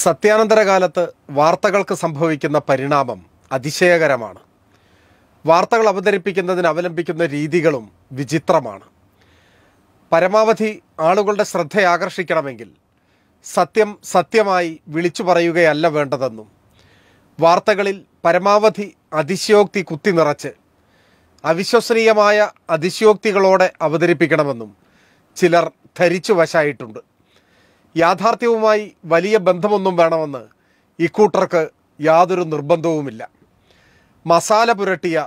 സത്യാനന്തര കാലത്ത് വാർത്തകൾക്ക് സംഭവിക്കുന്ന പരിണാമം അതിശയകരമാണ് വാർത്തകൾ അവതരിപ്പിക്കുന്നതിന് അവലംബിക്കുന്ന രീതികളും വിചിത്രമാണ് പരമാവധി ആളുകളുടെ ശ്രദ്ധ ആകർഷിക്കണമെങ്കിൽ സത്യം സത്യമായി വിളിച്ചു പറയുകയല്ല വേണ്ടതെന്നും വാർത്തകളിൽ പരമാവധി അതിശയോക്തി കുത്തി നിറച്ച് അവിശ്വസനീയമായ അതിശയോക്തികളോടെ അവതരിപ്പിക്കണമെന്നും ചിലർ ധരിച്ചു വശായിട്ടുണ്ട് യാഥാർത്ഥ്യവുമായി വലിയ ബന്ധമൊന്നും വേണമെന്ന് ഇക്കൂട്ടർക്ക് യാതൊരു നിർബന്ധവുമില്ല മസാല പുരട്ടിയ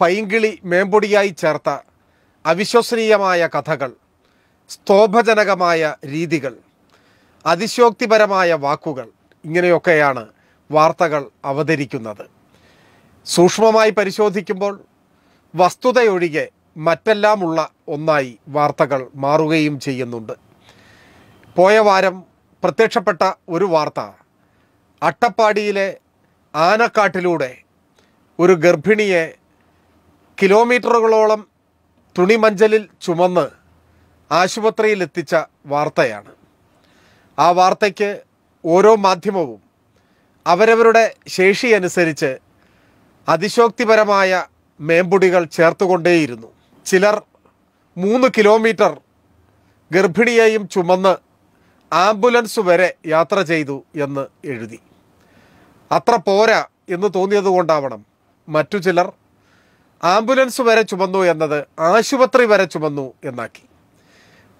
പൈങ്കിളി മേമ്പൊടിയായി ചേർത്ത അവിശ്വസനീയമായ കഥകൾ സ്തോഭജനകമായ രീതികൾ അതിശോക്തിപരമായ വാക്കുകൾ ഇങ്ങനെയൊക്കെയാണ് വാർത്തകൾ അവതരിക്കുന്നത് സൂക്ഷ്മമായി പരിശോധിക്കുമ്പോൾ വസ്തുതയൊഴികെ മറ്റെല്ലാമുള്ള ഒന്നായി വാർത്തകൾ മാറുകയും ചെയ്യുന്നുണ്ട് പോയ വാരം പ്രത്യക്ഷപ്പെട്ട ഒരു വാർത്ത അട്ടപ്പാടിയിലെ ആനക്കാട്ടിലൂടെ ഒരു ഗർഭിണിയെ കിലോമീറ്ററുകളോളം തുണിമഞ്ചലിൽ ചുമന്ന് ആശുപത്രിയിലെത്തിച്ച വാർത്തയാണ് ആ വാർത്തയ്ക്ക് ഓരോ മാധ്യമവും അവരവരുടെ ശേഷിയനുസരിച്ച് അതിശോക്തിപരമായ മേമ്പുടികൾ ചേർത്തുകൊണ്ടേയിരുന്നു ചിലർ മൂന്ന് കിലോമീറ്റർ ഗർഭിണിയെയും ചുമന്ന് ആംബുലൻസ് വരെ യാത്ര ചെയ്തു എന്ന് എഴുതി അത്ര പോരാ എന്ന് തോന്നിയതുകൊണ്ടാവണം മറ്റു ചിലർ ആംബുലൻസ് വരെ ചുമന്നു എന്നത് ആശുപത്രി വരെ ചുമന്നു എന്നാക്കി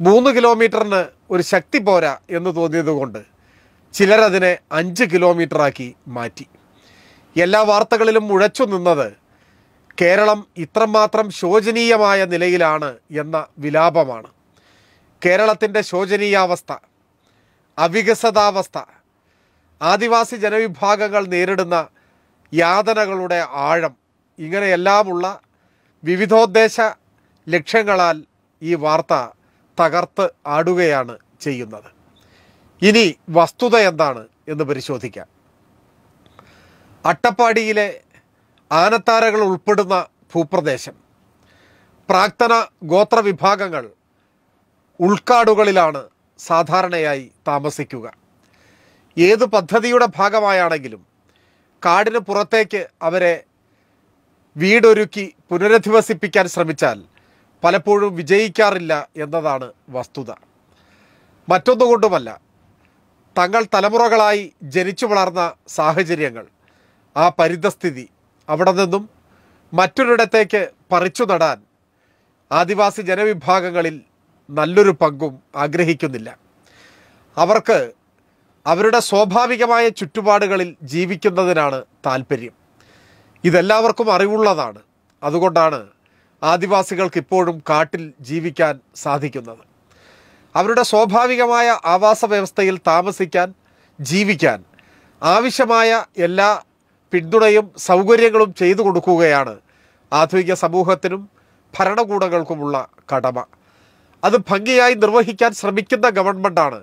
മൂന്ന് കിലോമീറ്ററിന് ഒരു ശക്തി പോരാ എന്ന് തോന്നിയതുകൊണ്ട് ചിലരതിനെ അഞ്ച് കിലോമീറ്ററാക്കി മാറ്റി എല്ലാ വാർത്തകളിലും മുഴച്ചു നിന്നത് കേരളം ഇത്രമാത്രം ശോചനീയമായ നിലയിലാണ് എന്ന വിലാപമാണ് കേരളത്തിൻ്റെ ശോചനീയാവസ്ഥ അവികസതാവസ്ഥ ആദിവാസി ജനവിഭാഗങ്ങൾ നേരിടുന്ന യാതനകളുടെ ആഴം ഇങ്ങനെയെല്ലാമുള്ള വിവിധോദ്ദേശ ലക്ഷ്യങ്ങളാൽ ഈ വാർത്ത തകർത്ത് ആടുകയാണ് ചെയ്യുന്നത് ഇനി വസ്തുത എന്താണ് എന്ന് പരിശോധിക്കാം അട്ടപ്പാടിയിലെ ആനത്താരകൾ ഉൾപ്പെടുന്ന ഭൂപ്രദേശം പ്രാക്തന ഗോത്രവിഭാഗങ്ങൾ ഉൾക്കാടുകളിലാണ് സാധാരണയായി താമസിക്കുക ഏത് പദ്ധതിയുടെ ഭാഗമായാണെങ്കിലും കാടിന് പുറത്തേക്ക് അവരെ വീടൊരുക്കി പുനരധിവസിപ്പിക്കാൻ ശ്രമിച്ചാൽ പലപ്പോഴും വിജയിക്കാറില്ല എന്നതാണ് വസ്തുത മറ്റൊന്നുകൊണ്ടുമല്ല തങ്ങൾ തലമുറകളായി ജനിച്ചു വളർന്ന സാഹചര്യങ്ങൾ ആ പരിതസ്ഥിതി അവിടെ നിന്നും മറ്റൊരിടത്തേക്ക് പറിച്ചു നടാൻ ആദിവാസി ജനവിഭാഗങ്ങളിൽ നല്ലൊരു പങ്കും ആഗ്രഹിക്കുന്നില്ല അവർക്ക് അവരുടെ സ്വാഭാവികമായ ചുറ്റുപാടുകളിൽ ജീവിക്കുന്നതിനാണ് താല്പര്യം ഇതെല്ലാവർക്കും അറിവുള്ളതാണ് അതുകൊണ്ടാണ് ആദിവാസികൾക്ക് ഇപ്പോഴും കാട്ടിൽ ജീവിക്കാൻ സാധിക്കുന്നത് അവരുടെ സ്വാഭാവികമായ ആവാസ വ്യവസ്ഥയിൽ താമസിക്കാൻ ജീവിക്കാൻ ആവശ്യമായ എല്ലാ പിന്തുണയും സൗകര്യങ്ങളും ചെയ്തു കൊടുക്കുകയാണ് ആധുനിക സമൂഹത്തിനും ഭരണകൂടങ്ങൾക്കുമുള്ള കടമ അത് ഭംഗിയായി നിർവഹിക്കാൻ ശ്രമിക്കുന്ന ഗവൺമെൻറ്റാണ്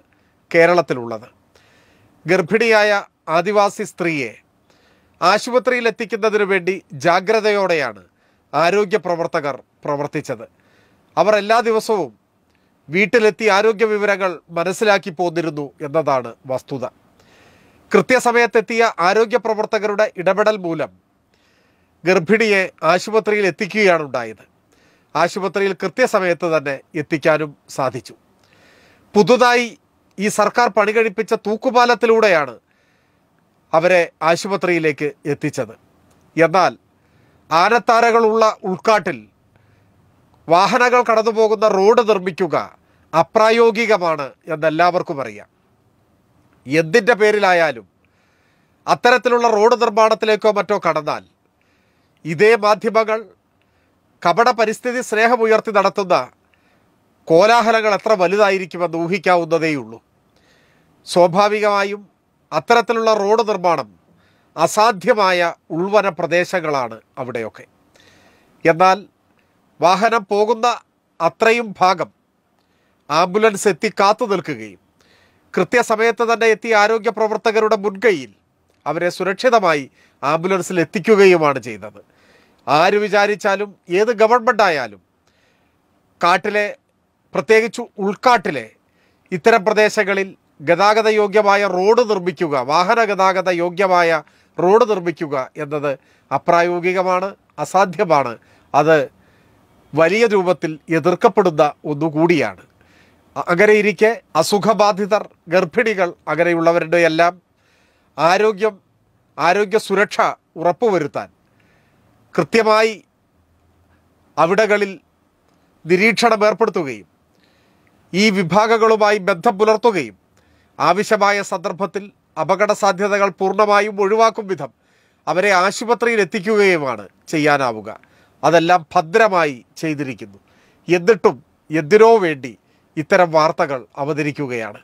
കേരളത്തിലുള്ളത് ഗർഭിണിയായ ആദിവാസി സ്ത്രീയെ ആശുപത്രിയിൽ എത്തിക്കുന്നതിനു വേണ്ടി ജാഗ്രതയോടെയാണ് ആരോഗ്യ പ്രവർത്തകർ പ്രവർത്തിച്ചത് അവർ എല്ലാ ദിവസവും വീട്ടിലെത്തി ആരോഗ്യ വിവരങ്ങൾ മനസ്സിലാക്കി പോന്നിരുന്നു എന്നതാണ് വസ്തുത കൃത്യസമയത്തെത്തിയ ആരോഗ്യ പ്രവർത്തകരുടെ ഇടപെടൽ മൂലം ഗർഭിണിയെ ആശുപത്രിയിൽ എത്തിക്കുകയാണ് ഉണ്ടായത് ആശുപത്രിയിൽ കൃത്യസമയത്ത് തന്നെ എത്തിക്കാനും സാധിച്ചു പുതുതായി ഈ സർക്കാർ പണികഴിപ്പിച്ച തൂക്കുപാലത്തിലൂടെയാണ് അവരെ ആശുപത്രിയിലേക്ക് എത്തിച്ചത് എന്നാൽ ആനത്താരകളുള്ള ഉൾക്കാട്ടിൽ വാഹനങ്ങൾ കടന്നു റോഡ് നിർമ്മിക്കുക അപ്രായോഗികമാണ് എന്നെല്ലാവർക്കും അറിയാം എന്തിൻ്റെ പേരിലായാലും അത്തരത്തിലുള്ള റോഡ് നിർമ്മാണത്തിലേക്കോ മറ്റോ കടന്നാൽ ഇതേ മാധ്യമങ്ങൾ കപട പരിസ്ഥിതി സ്നേഹമുയർത്തി നടത്തുന്ന കോലാഹലങ്ങൾ എത്ര വലുതായിരിക്കുമെന്ന് ഊഹിക്കാവുന്നതേയുള്ളൂ സ്വാഭാവികമായും അത്തരത്തിലുള്ള റോഡ് നിർമ്മാണം അസാധ്യമായ ഉൾവന പ്രദേശങ്ങളാണ് അവിടെയൊക്കെ എന്നാൽ വാഹനം പോകുന്ന അത്രയും ഭാഗം ആംബുലൻസ് എത്തി കാത്തു നിൽക്കുകയും കൃത്യസമയത്ത് തന്നെ എത്തി ആരോഗ്യ പ്രവർത്തകരുടെ മുൻകൈയിൽ അവരെ സുരക്ഷിതമായി ആംബുലൻസിൽ എത്തിക്കുകയുമാണ് ചെയ്തത് ആര് വിചാരിച്ചാലും ഏത് ഗവൺമെൻ്റ് ആയാലും കാട്ടിലെ പ്രത്യേകിച്ച് ഉൾക്കാട്ടിലെ ഇത്തരം പ്രദേശങ്ങളിൽ ഗതാഗത യോഗ്യമായ റോഡ് നിർമ്മിക്കുക വാഹന ഗതാഗത യോഗ്യമായ റോഡ് നിർമ്മിക്കുക എന്നത് അപ്രായോഗികമാണ് അസാധ്യമാണ് അത് വലിയ രൂപത്തിൽ എതിർക്കപ്പെടുന്ന ഒന്നുകൂടിയാണ് അങ്ങനെ ഇരിക്കെ അസുഖബാധിതർ ഗർഭിണികൾ അങ്ങനെയുള്ളവരുടെ എല്ലാം ആരോഗ്യം ആരോഗ്യ സുരക്ഷ ഉറപ്പുവരുത്താൻ കൃത്യമായി അവിടങ്ങളിൽ നിരീക്ഷണം ഏർപ്പെടുത്തുകയും ഈ വിഭാഗങ്ങളുമായി ബന്ധം പുലർത്തുകയും ആവശ്യമായ സന്ദർഭത്തിൽ അപകട സാധ്യതകൾ പൂർണ്ണമായും ഒഴിവാക്കും വിധം അവരെ ആശുപത്രിയിൽ എത്തിക്കുകയുമാണ് ചെയ്യാനാവുക അതെല്ലാം ഭദ്രമായി ചെയ്തിരിക്കുന്നു എന്നിട്ടും എന്തിനോ വേണ്ടി ഇത്തരം വാർത്തകൾ അവതരിക്കുകയാണ്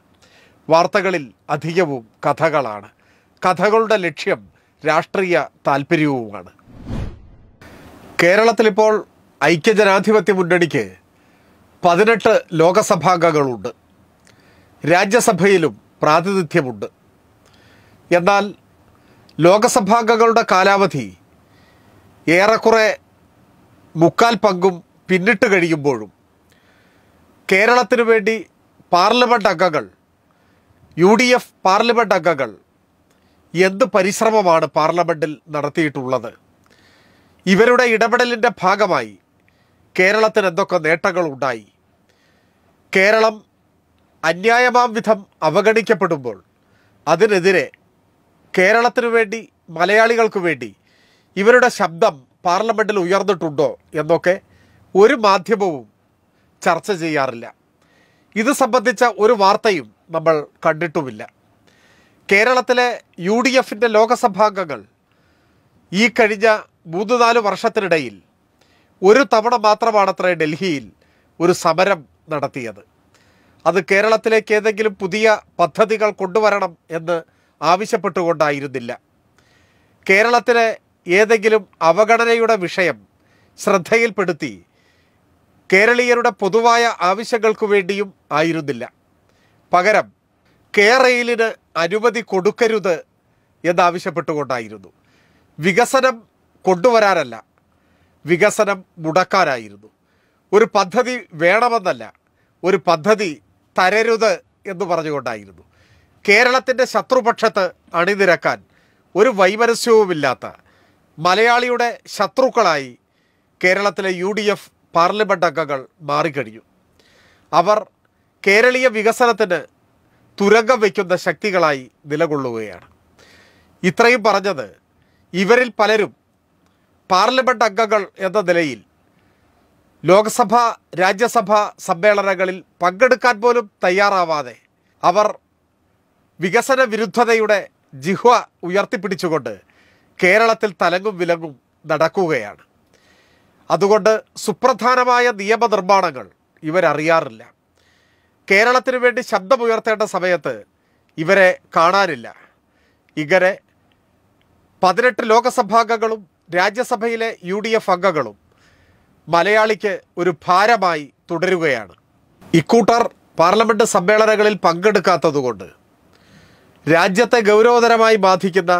വാർത്തകളിൽ അധികവും കഥകളാണ് കഥകളുടെ ലക്ഷ്യം രാഷ്ട്രീയ താല്പര്യവുമാണ് കേരളത്തിലിപ്പോൾ ഐക്യജനാധിപത്യ മുന്നണിക്ക് പതിനെട്ട് ലോകസഭാംഗങ്ങളുണ്ട് രാജ്യസഭയിലും പ്രാതിനിധ്യമുണ്ട് എന്നാൽ ലോകസഭാംഗങ്ങളുടെ കാലാവധി ഏറെക്കുറെ മുക്കാൽ പങ്കും പിന്നിട്ട് കഴിയുമ്പോഴും കേരളത്തിനു വേണ്ടി പാർലമെൻ്റ് അംഗങ്ങൾ യു ഡി എഫ് പാർലമെൻ്റ് അംഗങ്ങൾ എന്ത് പരിശ്രമമാണ് പാർലമെൻറ്റിൽ നടത്തിയിട്ടുള്ളത് ഇവരുടെ ഇടപെടലിൻ്റെ ഭാഗമായി കേരളത്തിന് എന്തൊക്കെ നേട്ടങ്ങളുണ്ടായി കേരളം അന്യായമാം വിധം അവഗണിക്കപ്പെടുമ്പോൾ അതിനെതിരെ കേരളത്തിനു വേണ്ടി മലയാളികൾക്ക് വേണ്ടി ഇവരുടെ ശബ്ദം പാർലമെൻറ്റിൽ ഉയർന്നിട്ടുണ്ടോ എന്നൊക്കെ ഒരു മാധ്യമവും ചർച്ച ചെയ്യാറില്ല ഇത് സംബന്ധിച്ച ഒരു വാർത്തയും നമ്മൾ കണ്ടിട്ടുമില്ല കേരളത്തിലെ യു ഡി എഫിൻ്റെ ലോകസഭാംഗങ്ങൾ ഈ കഴിഞ്ഞ മൂന്ന് നാല് വർഷത്തിനിടയിൽ ഒരു തവണ മാത്രമാണത്രേ ഡൽഹിയിൽ ഒരു സമരം നടത്തിയത് അത് കേരളത്തിലേക്ക് ഏതെങ്കിലും പുതിയ പദ്ധതികൾ കൊണ്ടുവരണം എന്ന് ആവശ്യപ്പെട്ടുകൊണ്ടായിരുന്നില്ല കേരളത്തിലെ ഏതെങ്കിലും അവഗണനയുടെ വിഷയം ശ്രദ്ധയിൽപ്പെടുത്തി കേരളീയരുടെ പൊതുവായ ആവശ്യങ്ങൾക്കു വേണ്ടിയും ആയിരുന്നില്ല പകരം കെ റെയിലിന് അനുമതി കൊടുക്കരുത് എന്നാവശ്യപ്പെട്ടുകൊണ്ടായിരുന്നു വികസനം കൊണ്ടുവരാനല്ല വികസനം മുടക്കാനായിരുന്നു ഒരു പദ്ധതി വേണമെന്നല്ല ഒരു പദ്ധതി തരരുത് എന്ന് പറഞ്ഞുകൊണ്ടായിരുന്നു കേരളത്തിൻ്റെ ശത്രുപക്ഷത്ത് അണിനിരക്കാൻ ഒരു വൈമനസ്യവുമില്ലാത്ത മലയാളിയുടെ ശത്രുക്കളായി കേരളത്തിലെ യു ഡി എഫ് പാർലമെൻ്റ് അംഗങ്ങൾ മാറിക്കഴിഞ്ഞു അവർ കേരളീയ വികസനത്തിന് തുരങ്കം വയ്ക്കുന്ന ശക്തികളായി നിലകൊള്ളുകയാണ് ഇത്രയും പറഞ്ഞത് ഇവരിൽ പലരും പാർലമെൻറ്റ് അംഗങ്ങൾ എന്ന നിലയിൽ ലോക്സഭ രാജ്യസഭ സമ്മേളനങ്ങളിൽ പങ്കെടുക്കാൻ പോലും തയ്യാറാവാതെ അവർ വികസന വിരുദ്ധതയുടെ ജിഹ്വ ഉയർത്തിപ്പിടിച്ചുകൊണ്ട് കേരളത്തിൽ തലങ്ങും വിലങ്ങും നടക്കുകയാണ് അതുകൊണ്ട് സുപ്രധാനമായ നിയമനിർമ്മാണങ്ങൾ ഇവരറിയാറില്ല കേരളത്തിനു വേണ്ടി ശബ്ദമുയർത്തേണ്ട സമയത്ത് ഇവരെ കാണാനില്ല ഇങ്ങനെ പതിനെട്ട് ലോകസഭാംഗങ്ങളും രാജ്യസഭയിലെ യു ഡി എഫ് അംഗങ്ങളും മലയാളിക്ക് ഒരു ഭാരമായി തുടരുകയാണ് ഇക്കൂട്ടർ പാർലമെൻറ്റ് സമ്മേളനങ്ങളിൽ പങ്കെടുക്കാത്തതുകൊണ്ട് രാജ്യത്തെ ഗൗരവതരമായി ബാധിക്കുന്ന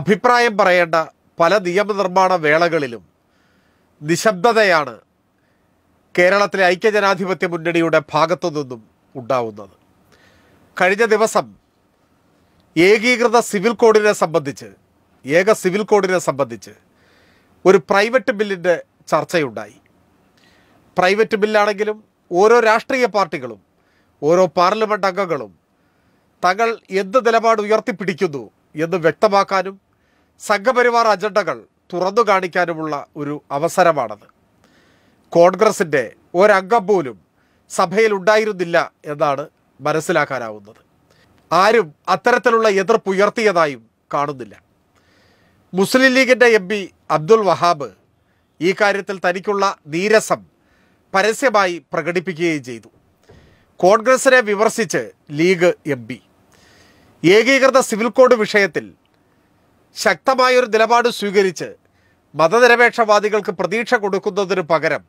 അഭിപ്രായം പറയേണ്ട പല നിയമനിർമ്മാണ വേളകളിലും നിശബ്ദതയാണ് കേരളത്തിലെ ഐക്യജനാധിപത്യ മുന്നണിയുടെ ഭാഗത്തു നിന്നും ഉണ്ടാവുന്നത് കഴിഞ്ഞ ദിവസം ഏകീകൃത സിവിൽ കോഡിനെ സംബന്ധിച്ച് ഏക സിവിൽ കോഡിനെ സംബന്ധിച്ച് ഒരു പ്രൈവറ്റ് ബില്ലിൻ്റെ ചർച്ചയുണ്ടായി പ്രൈവറ്റ് ബില്ലാണെങ്കിലും ഓരോ രാഷ്ട്രീയ പാർട്ടികളും ഓരോ പാർലമെൻറ്റ് അംഗങ്ങളും തങ്ങൾ എന്ത് നിലപാട് ഉയർത്തിപ്പിടിക്കുന്നു എന്ന് വ്യക്തമാക്കാനും സംഘപരിവാർ അജണ്ടകൾ തുറന്നു കാണിക്കാനുമുള്ള ഒരു അവസരമാണത് കോൺഗ്രസിൻ്റെ ഒരംഗം പോലും സഭയിൽ ഉണ്ടായിരുന്നില്ല എന്നാണ് മനസ്സിലാക്കാനാവുന്നത് ആരും അത്തരത്തിലുള്ള എതിർപ്പ് ഉയർത്തിയതായും കാണുന്നില്ല മുസ്ലിം ലീഗിൻ്റെ എം പി അബ്ദുൽ വഹാബ് ഈ കാര്യത്തിൽ തനിക്കുള്ള നീരസം പരസ്യമായി പ്രകടിപ്പിക്കുകയും ചെയ്തു കോൺഗ്രസിനെ വിമർശിച്ച് ലീഗ് എം പി ഏകീകൃത സിവിൽ കോഡ് വിഷയത്തിൽ ശക്തമായൊരു നിലപാട് സ്വീകരിച്ച് മതനിരപേക്ഷവാദികൾക്ക് പ്രതീക്ഷ കൊടുക്കുന്നതിന് പകരം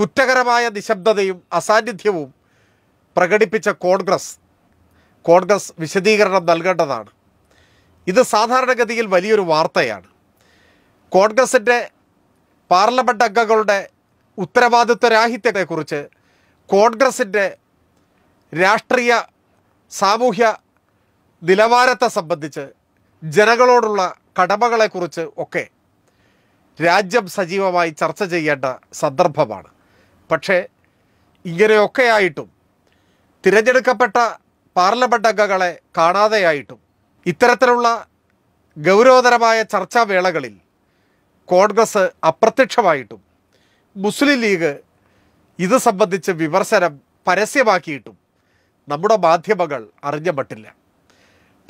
കുറ്റകരമായ നിശബ്ദതയും അസാന്നിധ്യവും പ്രകടിപ്പിച്ച കോൺഗ്രസ് കോൺഗ്രസ് വിശദീകരണം നൽകേണ്ടതാണ് ഇത് സാധാരണഗതിയിൽ വലിയൊരു വാർത്തയാണ് കോൺഗ്രസിൻ്റെ പാർലമെൻ്റ് അംഗങ്ങളുടെ ഉത്തരവാദിത്വരാഹിത്യത്തെക്കുറിച്ച് കോൺഗ്രസിൻ്റെ രാഷ്ട്രീയ സാമൂഹ്യ നിലവാരത്തെ സംബന്ധിച്ച് ജനങ്ങളോടുള്ള കടമകളെക്കുറിച്ച് ഒക്കെ രാജ്യം സജീവമായി ചർച്ച ചെയ്യേണ്ട സന്ദർഭമാണ് പക്ഷേ ഇങ്ങനെയൊക്കെയായിട്ടും തിരഞ്ഞെടുക്കപ്പെട്ട പാർലമെന്റ് അംഗങ്ങളെ കാണാതെയായിട്ടും ഇത്തരത്തിലുള്ള ഗൗരവതരമായ ചർച്ചാവേളകളിൽ കോൺഗ്രസ് അപ്രത്യക്ഷമായിട്ടും മുസ്ലിം ലീഗ് ഇത് സംബന്ധിച്ച് വിമർശനം പരസ്യമാക്കിയിട്ടും നമ്മുടെ മാധ്യമങ്ങൾ അറിഞ്ഞ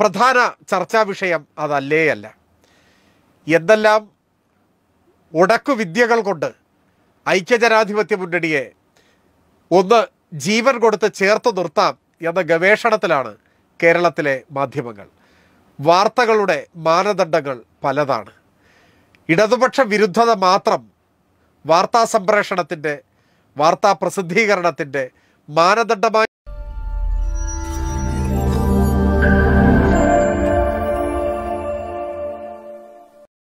പ്രധാന ചർച്ചാ വിഷയം അതല്ലേ അല്ല എന്തെല്ലാം ഉടക്കുവിദ്യകൾ കൊണ്ട് ഐക്യജനാധിപത്യ മുന്നണിയെ ഒന്ന് ജീവൻ കൊടുത്ത് ചേർത്ത് നിർത്താം എന്ന ഗവേഷണത്തിലാണ് കേരളത്തിലെ മാധ്യമങ്ങൾ വാർത്തകളുടെ മാനദണ്ഡങ്ങൾ പലതാണ് ഇടതുപക്ഷ വിരുദ്ധത മാത്രം വാർത്താ സംപ്രേഷണത്തിൻ്റെ വാർത്താ പ്രസിദ്ധീകരണത്തിൻ്റെ മാനദണ്ഡമായി